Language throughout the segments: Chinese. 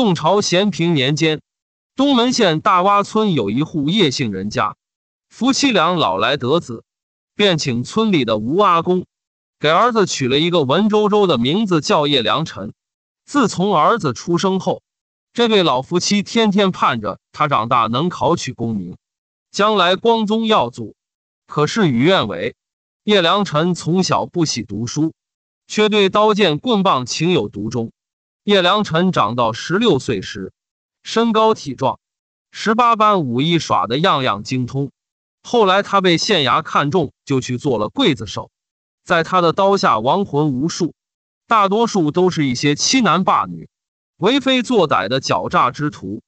宋朝咸平年间，东门县大洼村有一户叶姓人家，夫妻俩老来得子，便请村里的吴阿公给儿子取了一个文绉绉的名字，叫叶良辰。自从儿子出生后，这对老夫妻天天盼着他长大能考取功名，将来光宗耀祖。可事与愿违，叶良辰从小不喜读书，却对刀剑棍棒情有独钟。叶良辰长到十六岁时，身高体壮，十八般武艺耍得样样精通。后来他被县衙看中，就去做了刽子手，在他的刀下亡魂无数，大多数都是一些欺男霸女、为非作歹的狡诈之徒。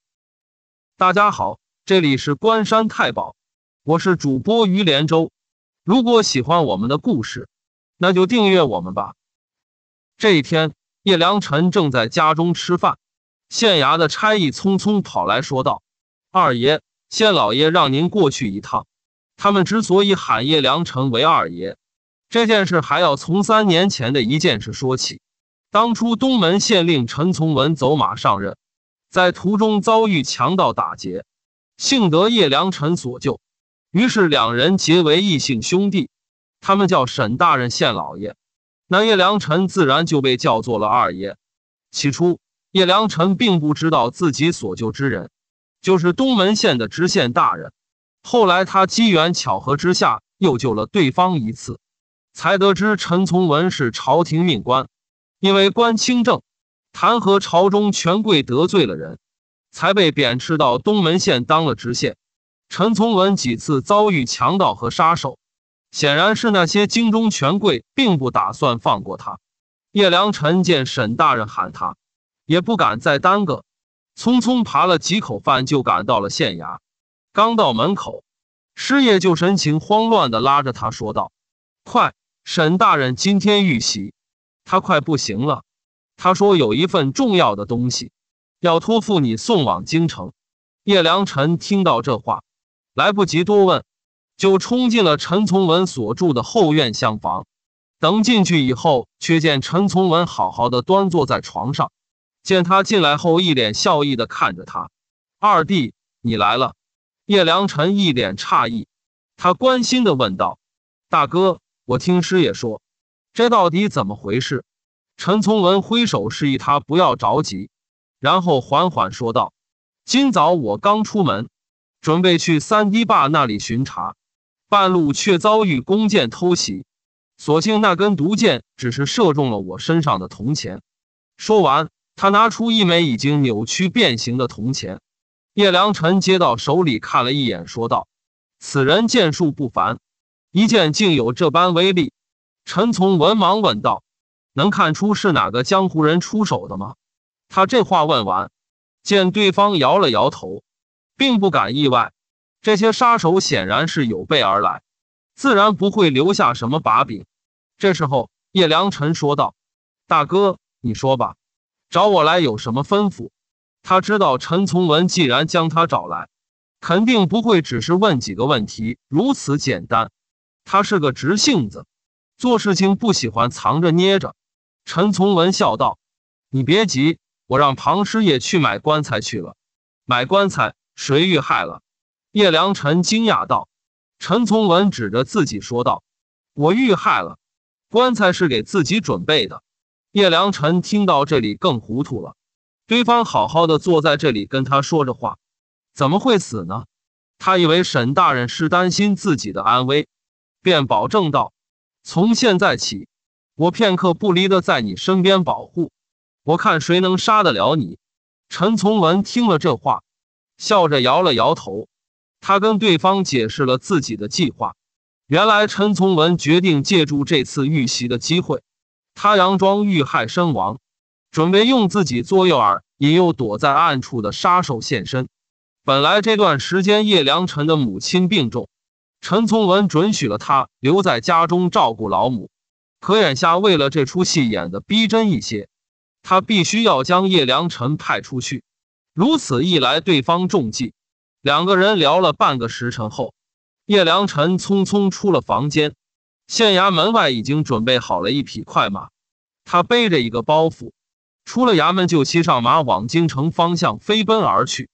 大家好，这里是关山太保，我是主播于连州。如果喜欢我们的故事，那就订阅我们吧。这一天。叶良辰正在家中吃饭，县衙的差役匆匆跑来说道：“二爷，县老爷让您过去一趟。”他们之所以喊叶良辰为二爷，这件事还要从三年前的一件事说起。当初东门县令陈从文走马上任，在途中遭遇强盗打劫，幸得叶良辰所救，于是两人结为异姓兄弟。他们叫沈大人、县老爷。那叶良辰自然就被叫做了二爷。起初，叶良辰并不知道自己所救之人，就是东门县的知县大人。后来，他机缘巧合之下又救了对方一次，才得知陈从文是朝廷命官，因为官清正，弹劾朝中权贵得罪了人，才被贬斥到东门县当了知县。陈从文几次遭遇强盗和杀手。显然是那些京中权贵并不打算放过他。叶良辰见沈大人喊他，也不敢再耽搁，匆匆扒了几口饭就赶到了县衙。刚到门口，师爷就神情慌乱的拉着他说道：“快，沈大人今天遇袭，他快不行了。他说有一份重要的东西，要托付你送往京城。”叶良辰听到这话，来不及多问。就冲进了陈从文所住的后院厢房，等进去以后，却见陈从文好好的端坐在床上，见他进来后，一脸笑意的看着他：“二弟，你来了。”叶良辰一脸诧异，他关心的问道：“大哥，我听师爷说，这到底怎么回事？”陈从文挥手示意他不要着急，然后缓缓说道：“今早我刚出门，准备去三堤坝那里巡查。”半路却遭遇弓箭偷袭，所幸那根毒箭只是射中了我身上的铜钱。说完，他拿出一枚已经扭曲变形的铜钱。叶良辰接到手里看了一眼，说道：“此人剑术不凡，一剑竟有这般威力。”陈从文忙问道：“能看出是哪个江湖人出手的吗？”他这话问完，见对方摇了摇头，并不感意外。这些杀手显然是有备而来，自然不会留下什么把柄。这时候，叶良辰说道：“大哥，你说吧，找我来有什么吩咐？”他知道陈从文既然将他找来，肯定不会只是问几个问题如此简单。他是个直性子，做事情不喜欢藏着捏着。陈从文笑道：“你别急，我让庞师爷去买棺材去了。买棺材，谁遇害了？”叶良辰惊讶道：“陈从文指着自己说道，我遇害了，棺材是给自己准备的。”叶良辰听到这里更糊涂了，对方好好的坐在这里跟他说着话，怎么会死呢？他以为沈大人是担心自己的安危，便保证道：“从现在起，我片刻不离的在你身边保护，我看谁能杀得了你。”陈从文听了这话，笑着摇了摇头。他跟对方解释了自己的计划。原来陈从文决定借助这次遇袭的机会，他佯装遇害身亡，准备用自己做诱饵，引诱躲在暗处的杀手现身。本来这段时间叶良辰的母亲病重，陈从文准许了他留在家中照顾老母。可眼下为了这出戏演得逼真一些，他必须要将叶良辰派出去。如此一来，对方中计。两个人聊了半个时辰后，叶良辰匆匆出了房间。县衙门外已经准备好了一匹快马，他背着一个包袱，出了衙门就骑上马往京城方向飞奔而去。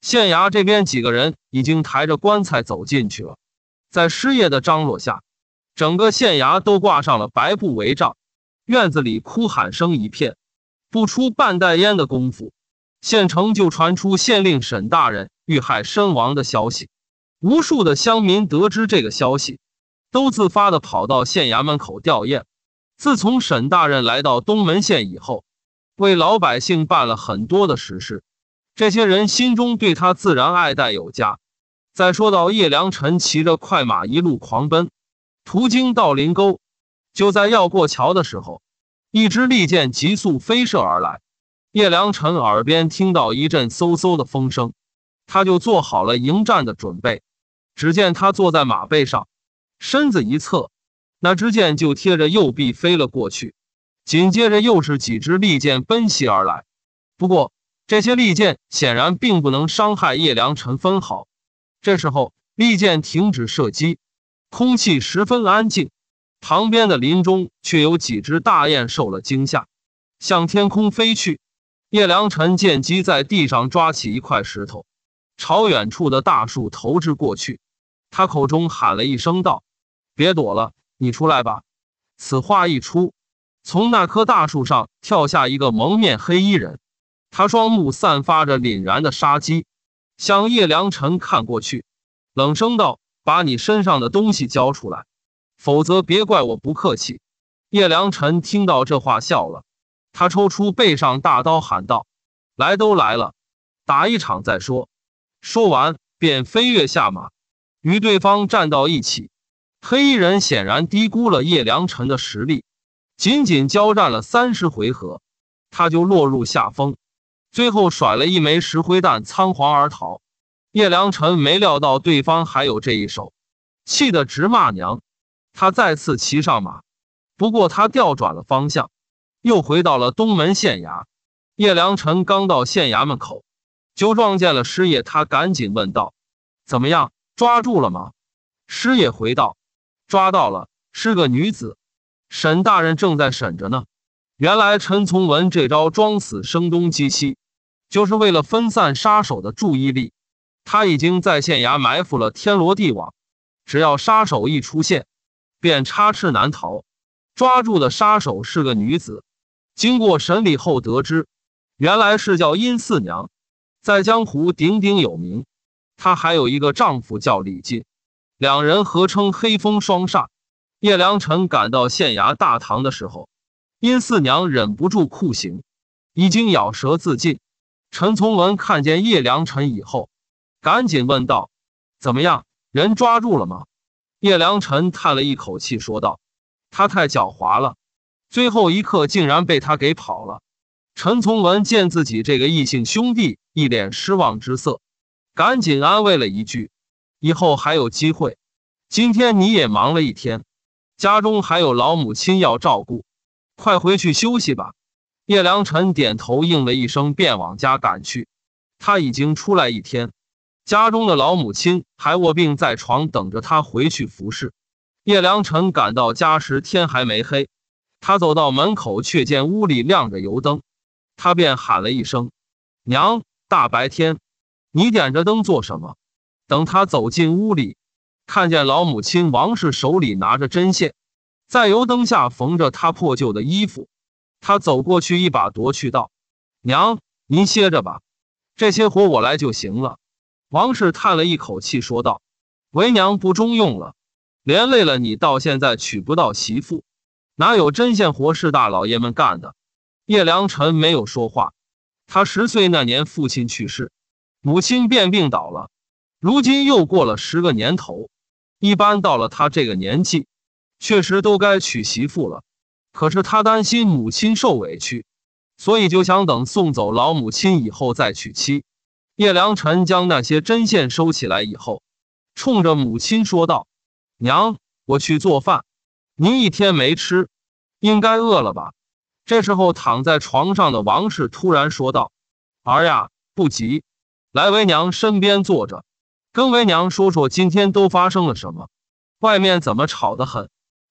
县衙这边几个人已经抬着棺材走进去了，在师爷的张罗下，整个县衙都挂上了白布帷帐，院子里哭喊声一片。不出半袋烟的功夫，县城就传出县令沈大人。遇害身亡的消息，无数的乡民得知这个消息，都自发地跑到县衙门口吊唁。自从沈大人来到东门县以后，为老百姓办了很多的实事，这些人心中对他自然爱戴有加。再说到叶良辰骑着快马一路狂奔，途经道林沟，就在要过桥的时候，一支利箭急速飞射而来，叶良辰耳边听到一阵嗖嗖的风声。他就做好了迎战的准备。只见他坐在马背上，身子一侧，那支箭就贴着右臂飞了过去。紧接着又是几支利箭奔袭而来。不过这些利箭显然并不能伤害叶良辰分毫。这时候利箭停止射击，空气十分安静。旁边的林中却有几只大雁受了惊吓，向天空飞去。叶良辰见机，在地上抓起一块石头。朝远处的大树投掷过去，他口中喊了一声道：“别躲了，你出来吧。”此话一出，从那棵大树上跳下一个蒙面黑衣人，他双目散发着凛然的杀机，向叶良辰看过去，冷声道：“把你身上的东西交出来，否则别怪我不客气。”叶良辰听到这话笑了，他抽出背上大刀喊道：“来都来了，打一场再说。”说完，便飞跃下马，与对方站到一起。黑衣人显然低估了叶良辰的实力，仅仅交战了三十回合，他就落入下风，最后甩了一枚石灰弹，仓皇而逃。叶良辰没料到对方还有这一手，气得直骂娘。他再次骑上马，不过他调转了方向，又回到了东门县衙。叶良辰刚到县衙门口。就撞见了师爷，他赶紧问道：“怎么样，抓住了吗？”师爷回道：“抓到了，是个女子。沈大人正在审着呢。”原来陈从文这招装死、声东击西，就是为了分散杀手的注意力。他已经在县衙埋伏了天罗地网，只要杀手一出现，便插翅难逃。抓住的杀手是个女子，经过审理后得知，原来是叫殷四娘。在江湖鼎鼎有名，她还有一个丈夫叫李进，两人合称黑风双煞。叶良辰赶到县衙大堂的时候，殷四娘忍不住酷刑，已经咬舌自尽。陈从文看见叶良辰以后，赶紧问道：“怎么样？人抓住了吗？”叶良辰叹了一口气，说道：“他太狡猾了，最后一刻竟然被他给跑了。”陈从文见自己这个异姓兄弟一脸失望之色，赶紧安慰了一句：“以后还有机会。今天你也忙了一天，家中还有老母亲要照顾，快回去休息吧。”叶良辰点头应了一声，便往家赶去。他已经出来一天，家中的老母亲还卧病在床，等着他回去服侍。叶良辰赶到家时，天还没黑，他走到门口，却见屋里亮着油灯。他便喊了一声：“娘，大白天，你点着灯做什么？”等他走进屋里，看见老母亲王氏手里拿着针线，在油灯下缝着他破旧的衣服。他走过去，一把夺去，道：“娘，您歇着吧，这些活我来就行了。”王氏叹了一口气，说道：“为娘不中用了，连累了你到现在娶不到媳妇，哪有针线活是大老爷们干的？”叶良辰没有说话，他十岁那年父亲去世，母亲便病倒了，如今又过了十个年头，一般到了他这个年纪，确实都该娶媳妇了。可是他担心母亲受委屈，所以就想等送走老母亲以后再娶妻。叶良辰将那些针线收起来以后，冲着母亲说道：“娘，我去做饭，您一天没吃，应该饿了吧？”这时候，躺在床上的王氏突然说道：“儿呀，不急，来，为娘身边坐着，跟为娘说说今天都发生了什么。外面怎么吵得很？”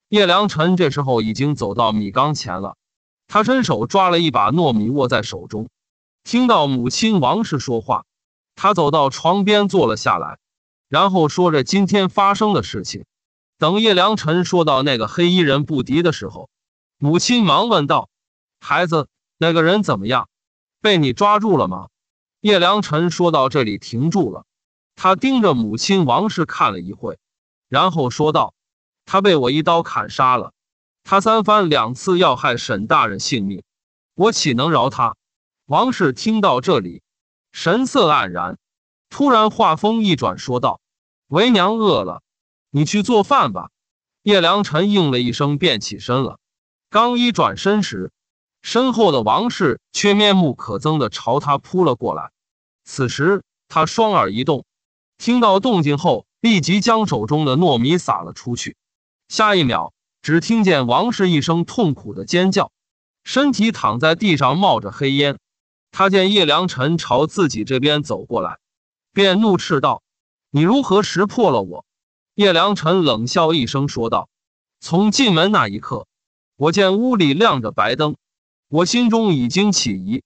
叶良辰这时候已经走到米缸前了，他伸手抓了一把糯米握在手中。听到母亲王氏说话，他走到床边坐了下来，然后说着今天发生的事情。等叶良辰说到那个黑衣人不敌的时候，母亲忙问道。孩子，那个人怎么样？被你抓住了吗？叶良辰说到这里停住了，他盯着母亲王氏看了一会，然后说道：“他被我一刀砍杀了。他三番两次要害沈大人性命，我岂能饶他？”王氏听到这里，神色黯然，突然话锋一转，说道：“为娘饿了，你去做饭吧。”叶良辰应了一声，便起身了。刚一转身时，身后的王氏却面目可憎的朝他扑了过来，此时他双耳一动，听到动静后，立即将手中的糯米撒了出去。下一秒，只听见王氏一声痛苦的尖叫，身体躺在地上冒着黑烟。他见叶良辰朝自己这边走过来，便怒斥道：“你如何识破了我？”叶良辰冷笑一声说道：“从进门那一刻，我见屋里亮着白灯。”我心中已经起疑，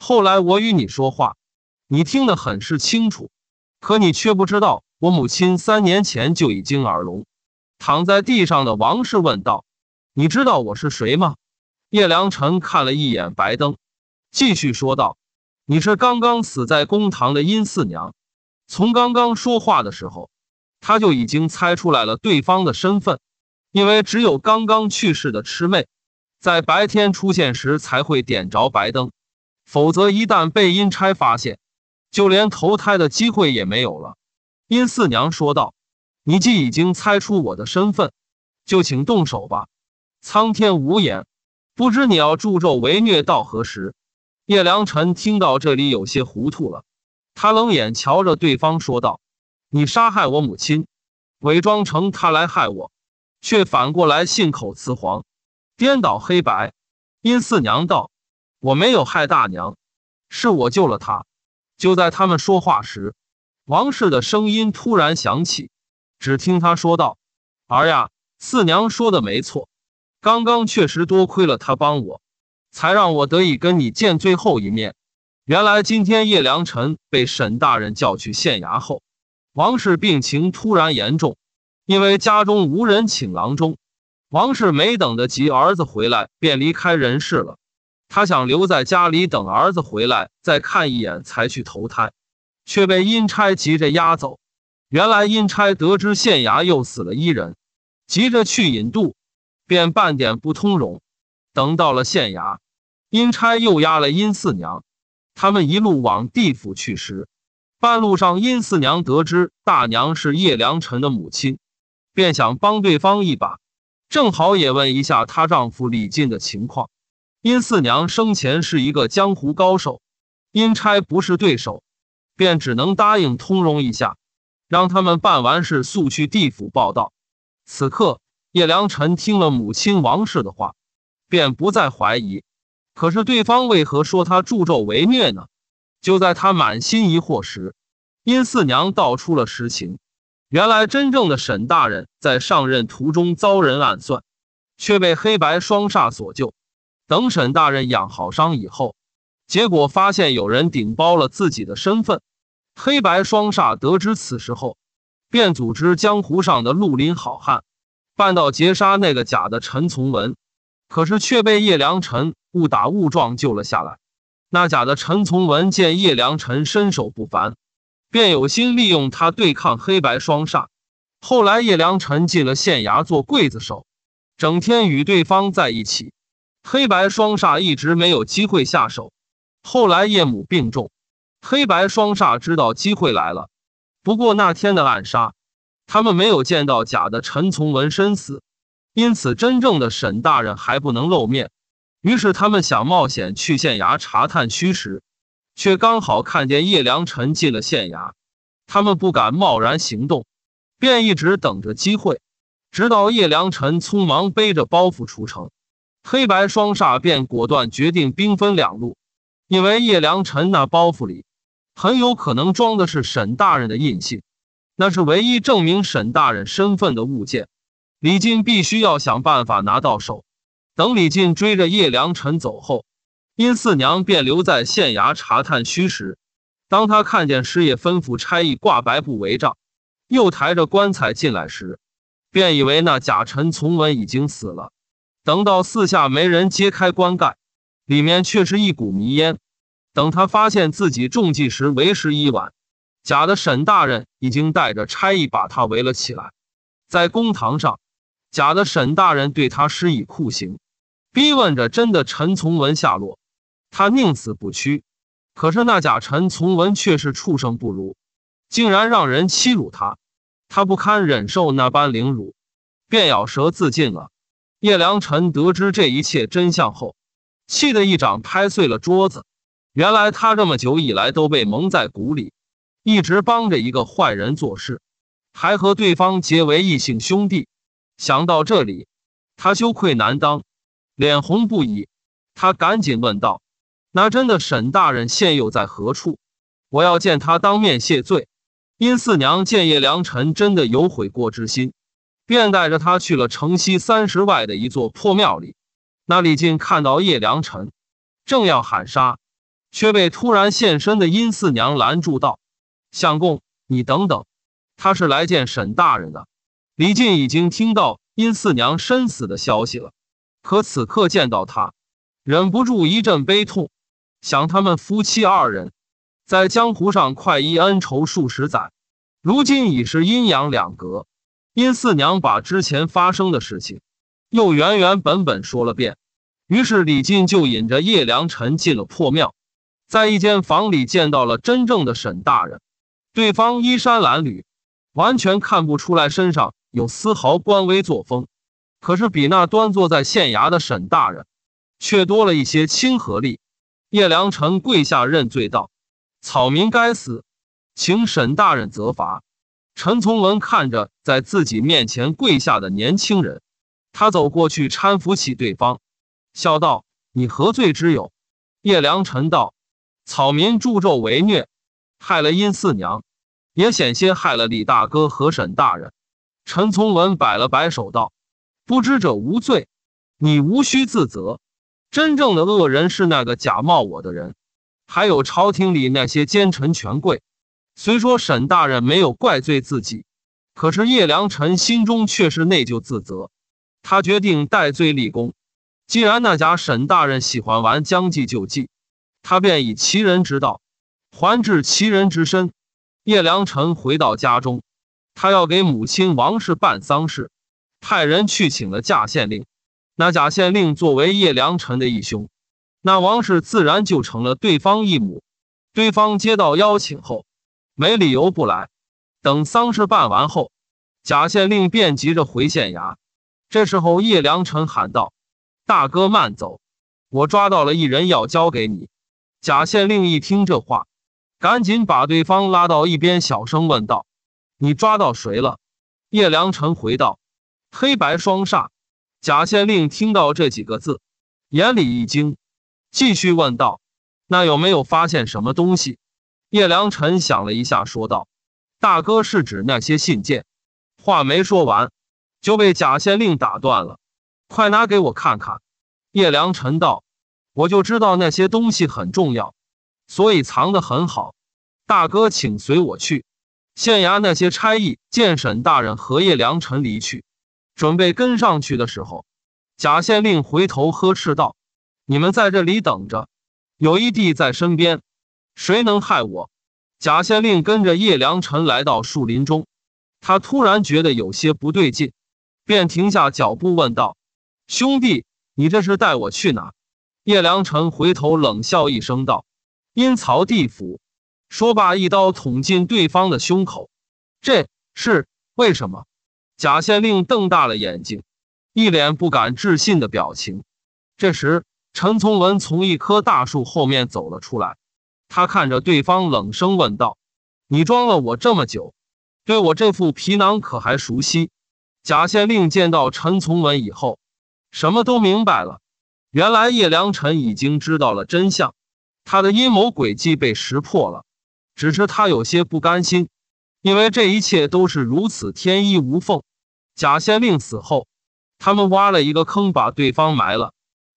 后来我与你说话，你听得很是清楚，可你却不知道我母亲三年前就已经耳聋。躺在地上的王氏问道：“你知道我是谁吗？”叶良辰看了一眼白灯，继续说道：“你是刚刚死在公堂的殷四娘。”从刚刚说话的时候，他就已经猜出来了对方的身份，因为只有刚刚去世的痴妹。在白天出现时才会点着白灯，否则一旦被阴差发现，就连投胎的机会也没有了。殷四娘说道：“你既已经猜出我的身份，就请动手吧。苍天无眼，不知你要助纣为虐到何时。”叶良辰听到这里有些糊涂了，他冷眼瞧着对方说道：“你杀害我母亲，伪装成她来害我，却反过来信口雌黄。”颠倒黑白，殷四娘道：“我没有害大娘，是我救了她。”就在他们说话时，王氏的声音突然响起，只听他说道：“儿呀，四娘说的没错，刚刚确实多亏了她帮我，才让我得以跟你见最后一面。原来今天叶良辰被沈大人叫去县衙后，王氏病情突然严重，因为家中无人请郎中。”王氏没等得及儿子回来，便离开人世了。他想留在家里等儿子回来再看一眼才去投胎，却被阴差急着押走。原来阴差得知县衙又死了一人，急着去引渡，便半点不通融。等到了县衙，阴差又押了阴四娘。他们一路往地府去时，半路上阴四娘得知大娘是叶良辰的母亲，便想帮对方一把。正好也问一下她丈夫李进的情况。殷四娘生前是一个江湖高手，阴差不是对手，便只能答应通融一下，让他们办完事速去地府报道。此刻，叶良辰听了母亲王氏的话，便不再怀疑。可是，对方为何说他助纣为虐呢？就在他满心疑惑时，殷四娘道出了实情。原来真正的沈大人在上任途中遭人暗算，却被黑白双煞所救。等沈大人养好伤以后，结果发现有人顶包了自己的身份。黑白双煞得知此事后，便组织江湖上的绿林好汉，办到劫杀那个假的陈从文。可是却被叶良辰误打误撞救了下来。那假的陈从文见叶良辰身手不凡。便有心利用他对抗黑白双煞。后来，叶良辰进了县衙做刽子手，整天与对方在一起。黑白双煞一直没有机会下手。后来，叶母病重，黑白双煞知道机会来了。不过那天的暗杀，他们没有见到假的陈从文身死，因此真正的沈大人还不能露面。于是，他们想冒险去县衙查探虚实。却刚好看见叶良辰进了县衙，他们不敢贸然行动，便一直等着机会，直到叶良辰匆忙背着包袱出城，黑白双煞便果断决定兵分两路，因为叶良辰那包袱里，很有可能装的是沈大人的印信，那是唯一证明沈大人身份的物件，李靖必须要想办法拿到手，等李靖追着叶良辰走后。殷四娘便留在县衙查探虚实。当他看见师爷吩咐差役挂白布帷帐，又抬着棺材进来时，便以为那假陈从文已经死了。等到四下没人揭开棺盖，里面却是一股迷烟。等他发现自己中计时，为时已晚。假的沈大人已经带着差役把他围了起来，在公堂上，假的沈大人对他施以酷刑，逼问着真的陈从文下落。他宁死不屈，可是那贾臣从文却是畜生不如，竟然让人欺辱他，他不堪忍受那般凌辱，便咬舌自尽了。叶良辰得知这一切真相后，气得一掌拍碎了桌子。原来他这么久以来都被蒙在鼓里，一直帮着一个坏人做事，还和对方结为异性兄弟。想到这里，他羞愧难当，脸红不已。他赶紧问道。那真的沈大人现又在何处？我要见他当面谢罪。殷四娘见叶良辰真的有悔过之心，便带着他去了城西三十外的一座破庙里。那李靖看到叶良辰，正要喊杀，却被突然现身的殷四娘拦住道：“相公，你等等，他是来见沈大人的。”李靖已经听到殷四娘身死的消息了，可此刻见到他，忍不住一阵悲痛。想他们夫妻二人，在江湖上快意恩仇数十载，如今已是阴阳两隔。殷四娘把之前发生的事情，又原原本本说了遍。于是李靖就引着叶良辰进了破庙，在一间房里见到了真正的沈大人。对方衣衫褴褛，完全看不出来身上有丝毫官威作风。可是比那端坐在县衙的沈大人，却多了一些亲和力。叶良辰跪下认罪道：“草民该死，请沈大人责罚。”陈从文看着在自己面前跪下的年轻人，他走过去搀扶起对方，笑道：“你何罪之有？”叶良辰道：“草民助纣为虐，害了殷四娘，也险些害了李大哥和沈大人。”陈从文摆了摆手道：“不知者无罪，你无需自责。”真正的恶人是那个假冒我的人，还有朝廷里那些奸臣权贵。虽说沈大人没有怪罪自己，可是叶良辰心中却是内疚自责。他决定戴罪立功。既然那假沈大人喜欢玩将计就计，他便以其人之道还治其人之身。叶良辰回到家中，他要给母亲王氏办丧事，派人去请了贾县令。那贾县令作为叶良辰的义兄，那王氏自然就成了对方义母。对方接到邀请后，没理由不来。等丧事办完后，贾县令便急着回县衙。这时候，叶良辰喊道：“大哥，慢走，我抓到了一人，要交给你。”贾县令一听这话，赶紧把对方拉到一边，小声问道：“你抓到谁了？”叶良辰回道：“黑白双煞。”贾县令听到这几个字，眼里一惊，继续问道：“那有没有发现什么东西？”叶良辰想了一下，说道：“大哥是指那些信件。”话没说完，就被贾县令打断了：“快拿给我看看！”叶良辰道：“我就知道那些东西很重要，所以藏得很好。大哥，请随我去。”县衙那些差役见沈大人和叶良辰离去。准备跟上去的时候，贾县令回头呵斥道：“你们在这里等着，有义弟在身边，谁能害我？”贾县令跟着叶良辰来到树林中，他突然觉得有些不对劲，便停下脚步问道：“兄弟，你这是带我去哪？”叶良辰回头冷笑一声道：“阴曹地府。”说罢，一刀捅进对方的胸口。这是为什么？贾县令瞪大了眼睛，一脸不敢置信的表情。这时，陈从文从一棵大树后面走了出来，他看着对方，冷声问道：“你装了我这么久，对我这副皮囊可还熟悉？”贾县令见到陈从文以后，什么都明白了。原来叶良辰已经知道了真相，他的阴谋诡计被识破了。只是他有些不甘心，因为这一切都是如此天衣无缝。贾县令死后，他们挖了一个坑，把对方埋了。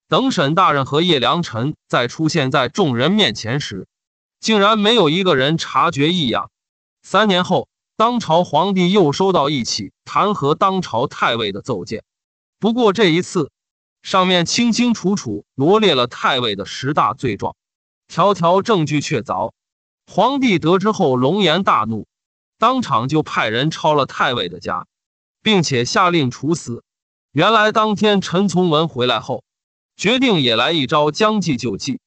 等沈大人和叶良辰再出现在众人面前时，竟然没有一个人察觉异样。三年后，当朝皇帝又收到一起弹劾当朝太尉的奏件，不过这一次，上面清清楚楚罗列了太尉的十大罪状，条条证据确凿。皇帝得知后，龙颜大怒，当场就派人抄了太尉的家。并且下令处死。原来当天陈从文回来后，决定也来一招将计就计。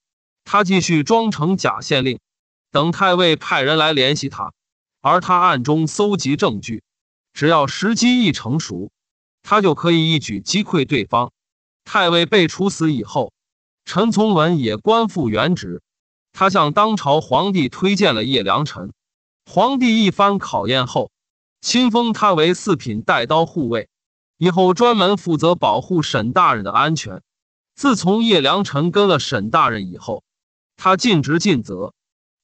他继续装成假县令，等太尉派人来联系他，而他暗中搜集证据。只要时机一成熟，他就可以一举击溃对方。太尉被处死以后，陈从文也官复原职。他向当朝皇帝推荐了叶良辰。皇帝一番考验后。亲封他为四品带刀护卫，以后专门负责保护沈大人的安全。自从叶良辰跟了沈大人以后，他尽职尽责，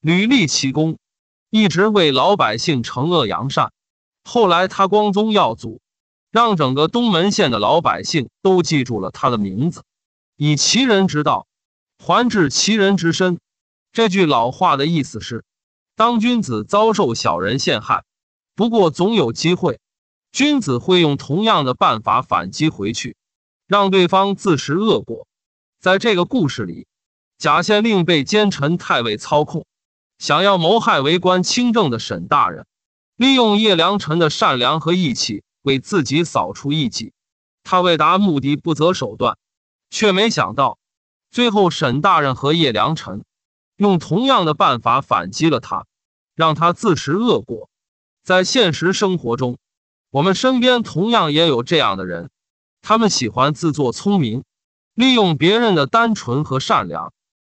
屡立奇功，一直为老百姓惩恶扬善。后来他光宗耀祖，让整个东门县的老百姓都记住了他的名字。以其人之道还治其人之身，这句老话的意思是：当君子遭受小人陷害。不过总有机会，君子会用同样的办法反击回去，让对方自食恶果。在这个故事里，贾县令被奸臣太尉操控，想要谋害为官清正的沈大人，利用叶良辰的善良和义气为自己扫除异己。他为达目的不择手段，却没想到最后沈大人和叶良辰用同样的办法反击了他，让他自食恶果。在现实生活中，我们身边同样也有这样的人，他们喜欢自作聪明，利用别人的单纯和善良，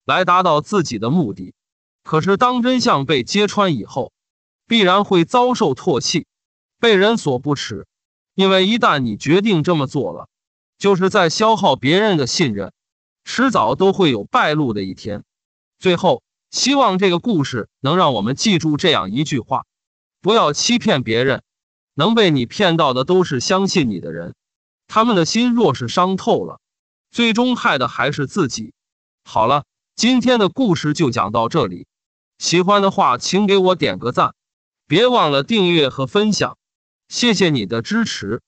来达到自己的目的。可是，当真相被揭穿以后，必然会遭受唾弃，被人所不齿。因为一旦你决定这么做了，就是在消耗别人的信任，迟早都会有败露的一天。最后，希望这个故事能让我们记住这样一句话。不要欺骗别人，能被你骗到的都是相信你的人。他们的心若是伤透了，最终害的还是自己。好了，今天的故事就讲到这里。喜欢的话，请给我点个赞，别忘了订阅和分享。谢谢你的支持。